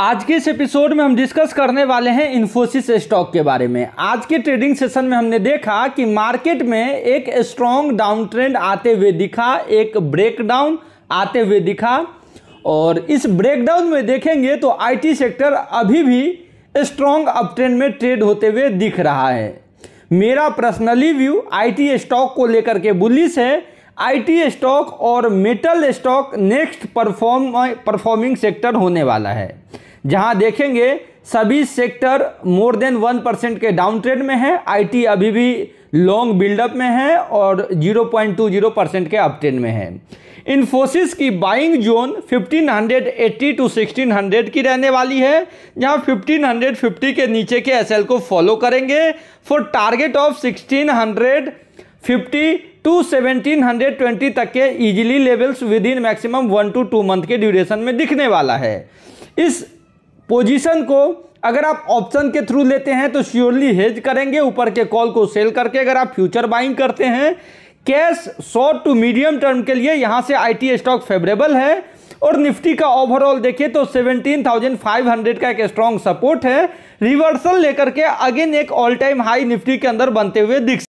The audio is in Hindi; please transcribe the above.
आज के इस एपिसोड में हम डिस्कस करने वाले हैं इन्फोसिस स्टॉक के बारे में आज के ट्रेडिंग सेशन में हमने देखा कि मार्केट में एक स्ट्रॉन्ग डाउन ट्रेंड आते हुए दिखा एक ब्रेकडाउन आते हुए दिखा और इस ब्रेकडाउन में देखेंगे तो आईटी सेक्टर अभी भी स्ट्रॉन्ग अप ट्रेंड में ट्रेड होते हुए दिख रहा है मेरा पर्सनली व्यू आई स्टॉक को लेकर के बुलिस है आई स्टॉक और metal stock next perform performing sector होने वाला है जहां देखेंगे सभी sector more than one percent के डाउन ट्रेड में है आईटी अभी भी लॉन्ग बिल्डअप में है और zero point two zero percent के अप में है इन्फोसिस की बाइंग जोन 1580 टू 1600 की रहने वाली है जहां 1550 के नीचे के एसएल को फॉलो करेंगे फॉर टारगेट ऑफ 1650 टू 1720 तक के easily levels within maximum one to two month के ड्यूरेशन में दिखने वाला है इस पोजीशन को अगर आप ऑप्शन के थ्रू लेते हैं तो श्योरली हेज करेंगे ऊपर के कॉल को सेल करके अगर आप फ्यूचर बाइंग करते हैं cash short to medium term के लिए यहाँ से आईटी स्टॉक फेवरेबल है और निफ्टी का ओवरऑल देखिए तो 17,500 का एक स्ट्रॉन्ग सपोर्ट है रिवर्सल लेकर के अगेन एक ऑल टाइम हाई निफ्टी के अंदर बनते हुए दिख